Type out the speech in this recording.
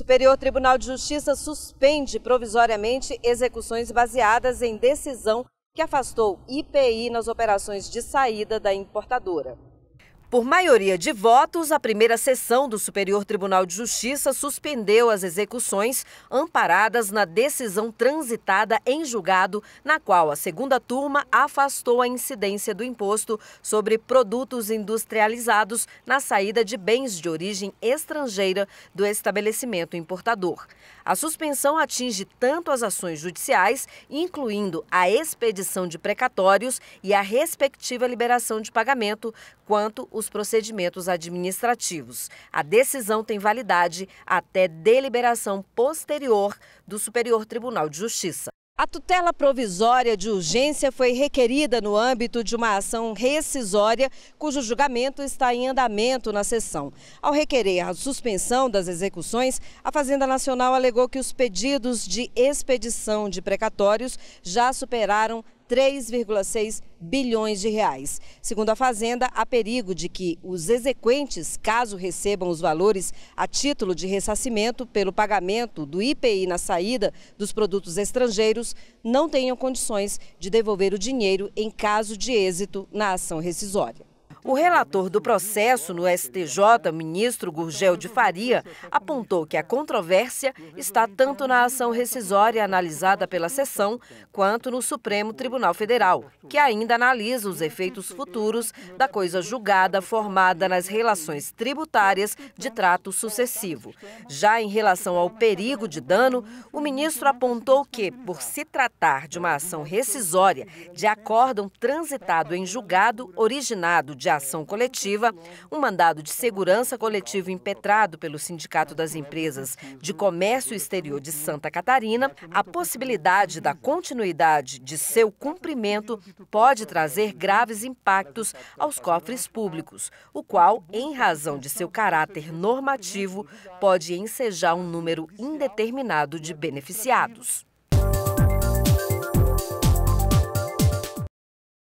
Superior Tribunal de Justiça suspende provisoriamente execuções baseadas em decisão que afastou IPI nas operações de saída da importadora. Por maioria de votos, a primeira sessão do Superior Tribunal de Justiça suspendeu as execuções amparadas na decisão transitada em julgado, na qual a segunda turma afastou a incidência do imposto sobre produtos industrializados na saída de bens de origem estrangeira do estabelecimento importador. A suspensão atinge tanto as ações judiciais, incluindo a expedição de precatórios e a respectiva liberação de pagamento, quanto o os procedimentos administrativos. A decisão tem validade até deliberação posterior do Superior Tribunal de Justiça. A tutela provisória de urgência foi requerida no âmbito de uma ação rescisória, cujo julgamento está em andamento na sessão. Ao requerer a suspensão das execuções, a Fazenda Nacional alegou que os pedidos de expedição de precatórios já superaram 3,6 bilhões de reais. Segundo a Fazenda, há perigo de que os exequentes, caso recebam os valores a título de ressarcimento pelo pagamento do IPI na saída dos produtos estrangeiros, não tenham condições de devolver o dinheiro em caso de êxito na ação rescisória. O relator do processo no STJ, ministro Gurgel de Faria, apontou que a controvérsia está tanto na ação rescisória analisada pela sessão, quanto no Supremo Tribunal Federal, que ainda analisa os efeitos futuros da coisa julgada formada nas relações tributárias de trato sucessivo. Já em relação ao perigo de dano, o ministro apontou que, por se tratar de uma ação rescisória de acórdão transitado em julgado originado de ação coletiva, um mandado de segurança coletivo impetrado pelo Sindicato das Empresas de Comércio Exterior de Santa Catarina, a possibilidade da continuidade de seu cumprimento pode trazer graves impactos aos cofres públicos, o qual, em razão de seu caráter normativo, pode ensejar um número indeterminado de beneficiados.